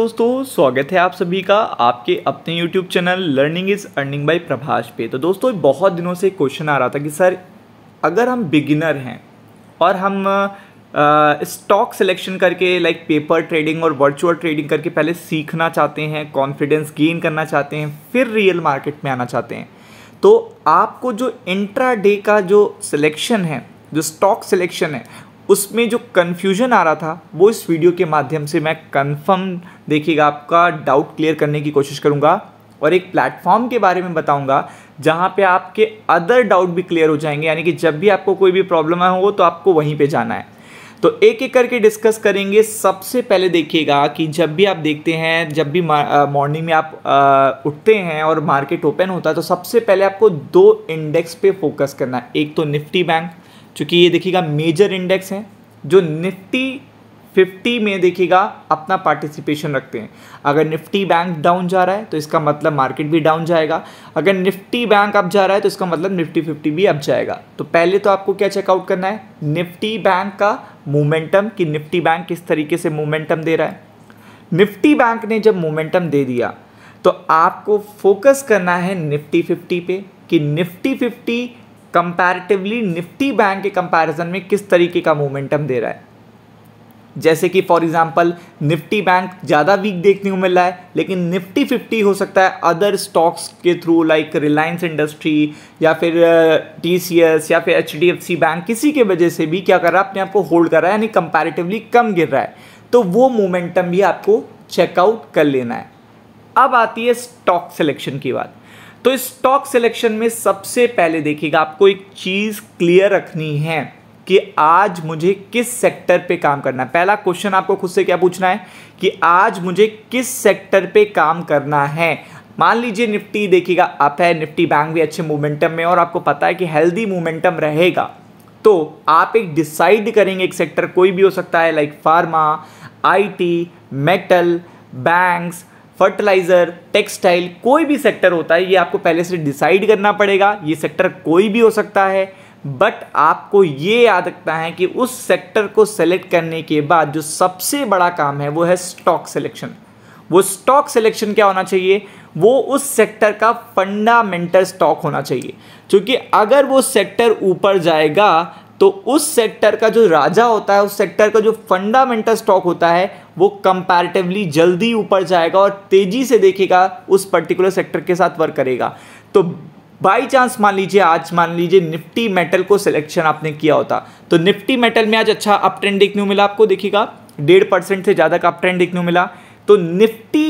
दोस्तों स्वागत है आप सभी का आपके अपने YouTube channel learning is earning by Prabhash पे तो दोस्तों बहुत दिनों से क्वेश्चन आ रहा था कि सर अगर हम बिगिनर हैं और हम स्टॉक सिलेक्शन करके लाइक पेपर ट्रेडिंग और वर्चुअल ट्रेडिंग करके पहले सीखना चाहते हैं कॉन्फिडेंस गेन करना चाहते हैं फिर रियल मार्केट में आना चाहते हैं तो आपको जो इंट्रा डे का जो सिलेक्शन है जो स्टॉक सिलेक्शन है उसमें जो कन्फ्यूजन आ रहा था वो इस वीडियो के माध्यम से मैं कन्फर्म देखिएगा आपका डाउट क्लियर करने की कोशिश करूँगा और एक प्लेटफॉर्म के बारे में बताऊंगा जहाँ पे आपके अदर डाउट भी क्लियर हो जाएंगे यानी कि जब भी आपको कोई भी प्रॉब्लम हो तो आपको वहीं पे जाना है तो एक एक करके डिस्कस करेंगे सबसे पहले देखिएगा कि जब भी आप देखते हैं जब भी मॉर्निंग में आप आ, उठते हैं और मार्केट ओपन होता है तो सबसे पहले आपको दो इंडेक्स पे फोकस करना है एक तो निफ्टी बैंक क्योंकि ये देखिएगा मेजर इंडेक्स है जो निफ्टी 50 में देखिएगा अपना पार्टिसिपेशन रखते हैं अगर निफ्टी बैंक डाउन जा रहा है तो इसका मतलब मार्केट भी डाउन जाएगा अगर निफ्टी बैंक अप जा रहा है तो इसका मतलब निफ्टी 50 भी अप जाएगा तो पहले तो आपको क्या चेकआउट करना है निफ्टी बैंक का मोमेंटम कि निफ्टी बैंक किस तरीके से मोमेंटम दे रहा है निफ्टी बैंक ने जब मोमेंटम दे दिया तो आपको फोकस करना है निफ्टी फिफ्टी पे कि Nifty fifty comparatively Nifty bank के कंपैरिजन में किस तरीके का मोमेंटम दे रहा है जैसे कि फॉर एग्जांपल निफ्टी बैंक ज़्यादा वीक देखने को मिल रहा है लेकिन निफ्टी फिफ्टी हो सकता है अदर स्टॉक्स के थ्रू लाइक रिलायंस इंडस्ट्री या फिर टी सी एस या फिर H D F C bank किसी के वजह से भी क्या कर रहा है अपने आप को होल्ड कर रहा है यानी कंपैरेटिवली कम गिर रहा है तो वो मोमेंटम भी आपको चेकआउट कर लेना है अब आती है स्टॉक सिलेक्शन की बात तो स्टॉक सिलेक्शन में सबसे पहले देखिएगा आपको एक चीज़ क्लियर रखनी है कि आज मुझे किस सेक्टर पे काम करना है पहला क्वेश्चन आपको खुद से क्या पूछना है कि आज मुझे किस सेक्टर पे काम करना है मान लीजिए निफ्टी देखिएगा अप है निफ्टी बैंक भी अच्छे मोमेंटम में और आपको पता है कि हेल्दी मोमेंटम रहेगा तो आप एक डिसाइड करेंगे एक सेक्टर कोई भी हो सकता है like pharma IT metal banks fertiliser textile कोई भी सेक्टर होता है ये आपको पहले से डिसाइड करना पड़ेगा ये सेक्टर कोई भी हो सकता है बट आपको ये याद रखना है कि उस सेक्टर को सेलेक्ट करने के बाद जो सबसे बड़ा काम है वो है स्टॉक सिलेक्शन वो स्टॉक सिलेक्शन क्या होना चाहिए वो उस सेक्टर का फंडामेंटल स्टॉक होना चाहिए क्योंकि अगर वो सेक्टर ऊपर जाएगा तो उस सेक्टर का जो राजा होता है उस सेक्टर का जो फंडामेंटल स्टॉक होता है वो कंपैरेटिवली जल्दी ऊपर जाएगा और तेज़ी से देखेगा उस पर्टिकुलर सेक्टर के साथ वर्क करेगा तो बाई चांस मान लीजिए आज मान लीजिए निफ्टी मेटल को सिलेक्शन आपने किया होता तो निफ्टी मेटल में आज अच्छा अप ट्रेंड देखने मिला आपको देखिएगा डेढ़ परसेंट से ज़्यादा का अप ट्रेंड देखने मिला तो निफ्टी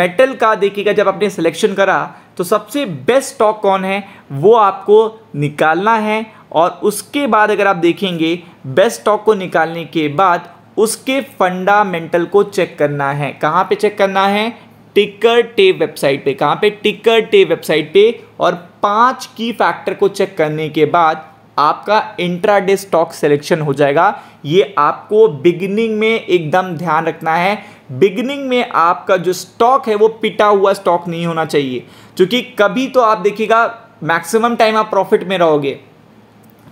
मेटल का देखिएगा जब आपने सिलेक्शन करा तो सबसे बेस्ट स्टॉक कौन है वो आपको निकालना है और उसके बाद अगर आप देखेंगे बेस्ट स्टॉक को निकालने के बाद उसके फंडामेंटल को चेक करना है कहाँ पे चेक करना है टिकर टे वेबसाइट पे कहाँ पे टिकर टे वेबसाइट पे और पांच की फैक्टर को चेक करने के बाद आपका इंट्राडे स्टॉक सिलेक्शन हो जाएगा ये आपको बिगिनिंग में एकदम ध्यान रखना है बिगिनिंग में आपका जो स्टॉक है वो पिटा हुआ स्टॉक नहीं होना चाहिए क्योंकि कभी तो आप देखिएगा मैक्सिमम टाइम आप प्रॉफिट में रहोगे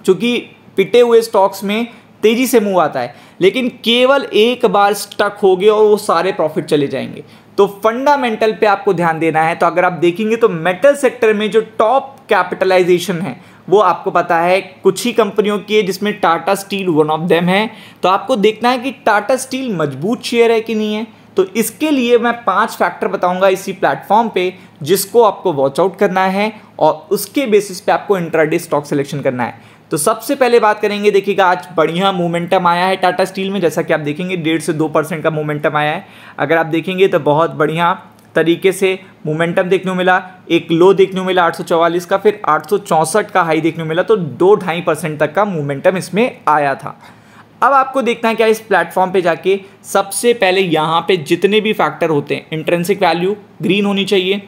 चूँकि पिटे हुए स्टॉक्स में तेज़ी से मूव आता है लेकिन केवल एक बार स्टक हो गए और वो सारे प्रॉफिट चले जाएंगे तो फंडामेंटल पे आपको ध्यान देना है तो अगर आप देखेंगे तो मेटल सेक्टर में जो टॉप कैपिटलाइजेशन है वो आपको पता है कुछ ही कंपनियों की है जिसमें Tata steel one of them है तो आपको देखना है कि टाटा स्टील मजबूत शेयर है कि नहीं है तो इसके लिए मैं पांच फैक्टर बताऊंगा इसी प्लेटफॉर्म पे जिसको आपको वॉचआउट करना है और उसके बेसिस पे आपको इंट्राडे स्टॉक सिलेक्शन करना है तो सबसे पहले बात करेंगे देखिएगा आज बढ़िया मोमेंटम आया है टाटा स्टील में जैसा कि आप देखेंगे डेढ़ से दो परसेंट का मोमेंटम आया है अगर आप देखेंगे तो बहुत बढ़िया तरीके से मोमेंटम देखने को मिला एक लो देखने को मिला 844 का फिर 864 का हाई देखने को मिला तो दो ढाई परसेंट तक का मोमेंटम इसमें आया था अब आपको देखना है क्या इस प्लेटफॉर्म पे जाके सबसे पहले यहाँ पे जितने भी फैक्टर होते हैं इंट्रेंसिक वैल्यू ग्रीन होनी चाहिए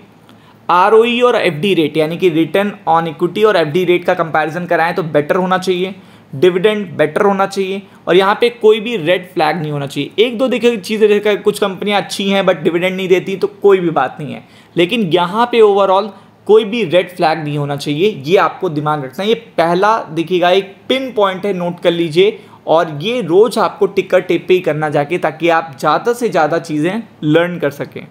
आर e और एफ रेट यानी कि रिटर्न ऑन इक्विटी और एफ रेट का कंपैरिजन कराएं तो बेटर होना चाहिए डिविडेंड बेटर होना चाहिए और यहाँ पे कोई भी रेड फ्लैग नहीं होना चाहिए एक दो देखिए चीज़ें जैसे कुछ कंपनियाँ अच्छी हैं बट डिविडेंड नहीं देती तो कोई भी बात नहीं है लेकिन यहाँ पे ओवरऑल कोई भी रेड फ्लैग नहीं होना चाहिए ये आपको दिमाग रखना है ये पहला देखिएगा एक पिन पॉइंट है नोट कर लीजिए और ये रोज़ आपको टिकट टेप पे ही करना जाके ताकि आप ज़्यादा से ज़्यादा चीज़ें लर्न कर सकें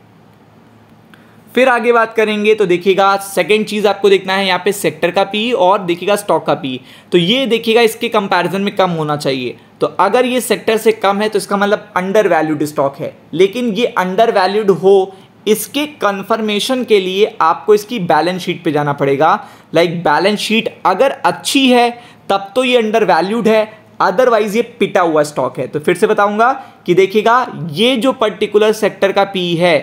फिर आगे बात करेंगे तो देखिएगा सेकेंड चीज़ आपको देखना है यहाँ पे सेक्टर का पी और देखिएगा स्टॉक का पी तो ये देखिएगा इसके कंपैरिजन में कम होना चाहिए तो अगर ये सेक्टर से कम है तो इसका मतलब अंडर वैल्यूड स्टॉक है लेकिन ये अंडर वैल्यूड हो इसके कंफर्मेशन के लिए आपको इसकी बैलेंस शीट पे जाना पड़ेगा लाइक बैलेंस शीट अगर अच्छी है तब तो ये अंडर वैल्यूड है अदरवाइज ये पिटा हुआ स्टॉक है तो फिर से बताऊंगा कि देखिएगा ये जो पर्टिकुलर सेक्टर का पी है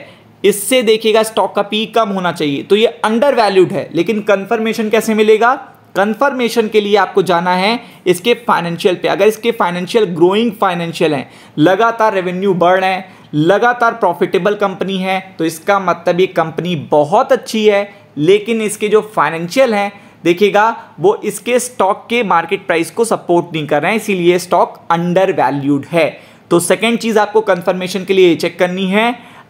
इससे देखिएगा स्टॉक का पी कम होना चाहिए तो ये अंडर वैल्यूड है लेकिन कंफर्मेशन कैसे मिलेगा कंफर्मेशन के लिए आपको जाना है इसके फाइनेंशियल पे अगर इसके फाइनेंशियल ग्रोइंग फाइनेंशियल हैं लगातार रेवेन्यू बढ़ हैं लगातार प्रॉफिटेबल कंपनी है तो इसका मतलब ये कंपनी बहुत अच्छी है लेकिन इसके जो फाइनेंशियल हैं देखिएगा वो इसके स्टॉक के मार्केट प्राइस को सपोर्ट नहीं कर रहे हैं इसीलिए स्टॉक अंडर वैल्यूड है तो सेकेंड चीज़ आपको कन्फर्मेशन के लिए चेक करनी है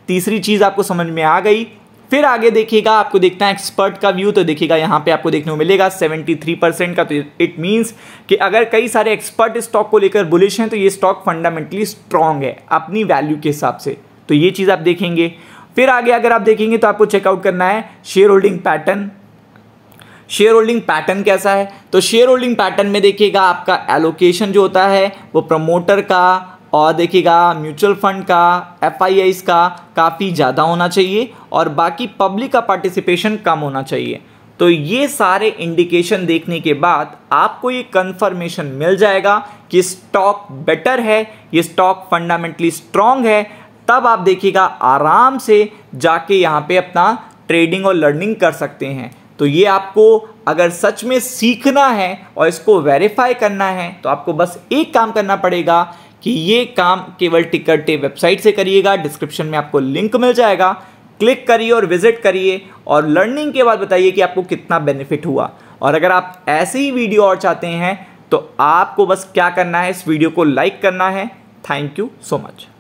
तीसरी चीज़ आपको समझ में आ गई फिर आगे देखिएगा आपको देखना है एक्सपर्ट का व्यू तो देखिएगा यहाँ पे आपको देखने को मिलेगा 73 परसेंट का तो इट मीन्स कि अगर कई सारे एक्सपर्ट स्टॉक को लेकर बुलिश हैं तो ये स्टॉक फंडामेंटली स्ट्रांग है अपनी वैल्यू के हिसाब से तो ये चीज़ आप देखेंगे फिर आगे अगर आप देखेंगे तो आपको चेकआउट करना है share holding pattern share holding pattern कैसा है तो शेयर होल्डिंग पैटर्न में देखिएगा आपका एलोकेशन जो होता है वो प्रमोटर का और देखिएगा म्यूचुअल फंड का एफ का काफ़ी ज़्यादा होना चाहिए और बाकी पब्लिक का पार्टिसिपेशन कम होना चाहिए तो ये सारे इंडिकेशन देखने के बाद आपको ये कंफर्मेशन मिल जाएगा कि स्टॉक बेटर है ये स्टॉक फंडामेंटली स्ट्रांग है तब आप देखिएगा आराम से जाके यहाँ पे अपना ट्रेडिंग और लर्निंग कर सकते हैं तो ये आपको अगर सच में सीखना है और इसको वेरीफाई करना है तो आपको बस एक काम करना पड़ेगा कि ये काम केवल टिकट टे वेबसाइट से करिएगा डिस्क्रिप्शन में आपको लिंक मिल जाएगा क्लिक करिए और विजिट करिए और लर्निंग के बाद बताइए कि आपको कितना बेनिफिट हुआ और अगर आप ऐसे ही वीडियो और चाहते हैं तो आपको बस क्या करना है इस वीडियो को लाइक करना है थैंक यू सो मच